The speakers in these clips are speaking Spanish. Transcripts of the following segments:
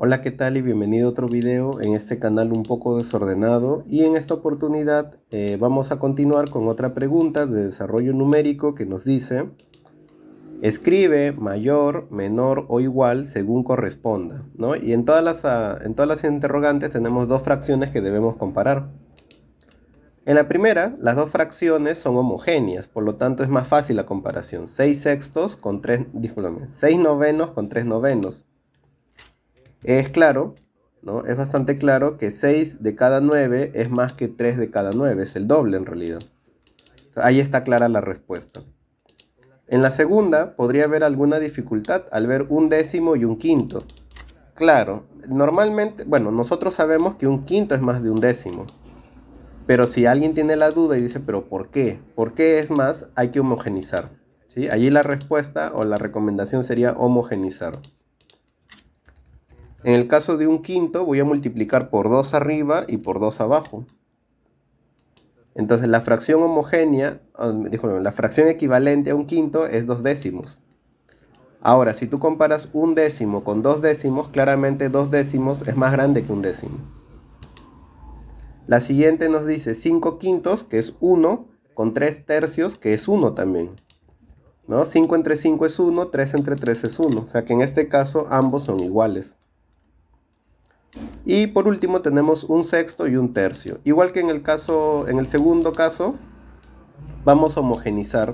Hola qué tal y bienvenido a otro video en este canal un poco desordenado y en esta oportunidad eh, vamos a continuar con otra pregunta de desarrollo numérico que nos dice escribe mayor, menor o igual según corresponda ¿no? y en todas, las, ah, en todas las interrogantes tenemos dos fracciones que debemos comparar en la primera, las dos fracciones son homogéneas, por lo tanto es más fácil la comparación. 6 sextos con 3, 6 novenos con 3 novenos es claro, ¿no? Es bastante claro que 6 de cada 9 es más que 3 de cada 9, es el doble en realidad. Ahí está clara la respuesta. En la segunda podría haber alguna dificultad al ver un décimo y un quinto. Claro, normalmente, bueno, nosotros sabemos que un quinto es más de un décimo. Pero si alguien tiene la duda y dice, pero ¿por qué? ¿Por qué es más? Hay que homogenizar. ¿sí? Allí la respuesta o la recomendación sería homogenizar. En el caso de un quinto voy a multiplicar por 2 arriba y por 2 abajo. Entonces la fracción homogénea, ah, disculpen, la fracción equivalente a un quinto es dos décimos. Ahora, si tú comparas un décimo con dos décimos, claramente dos décimos es más grande que un décimo. La siguiente nos dice 5 quintos, que es 1, con 3 tercios, que es 1 también. 5 entre 5 es 1, 3 entre 3 es 1. O sea que en este caso ambos son iguales. Y por último tenemos un sexto y un tercio. Igual que en el, caso, en el segundo caso, vamos a homogenizar.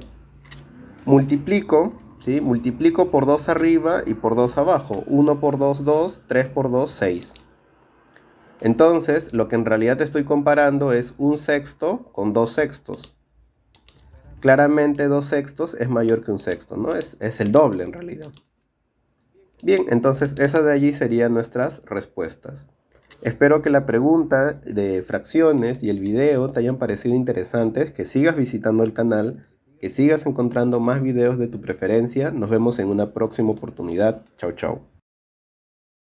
Multiplico, ¿sí? Multiplico por 2 arriba y por 2 abajo. 1 por 2, 2. 3 por 2, 6. Entonces, lo que en realidad estoy comparando es un sexto con dos sextos. Claramente dos sextos es mayor que un sexto, ¿no? Es, es el doble en realidad. Bien, entonces esa de allí serían nuestras respuestas. Espero que la pregunta de fracciones y el video te hayan parecido interesantes, que sigas visitando el canal, que sigas encontrando más videos de tu preferencia. Nos vemos en una próxima oportunidad. Chao, chao.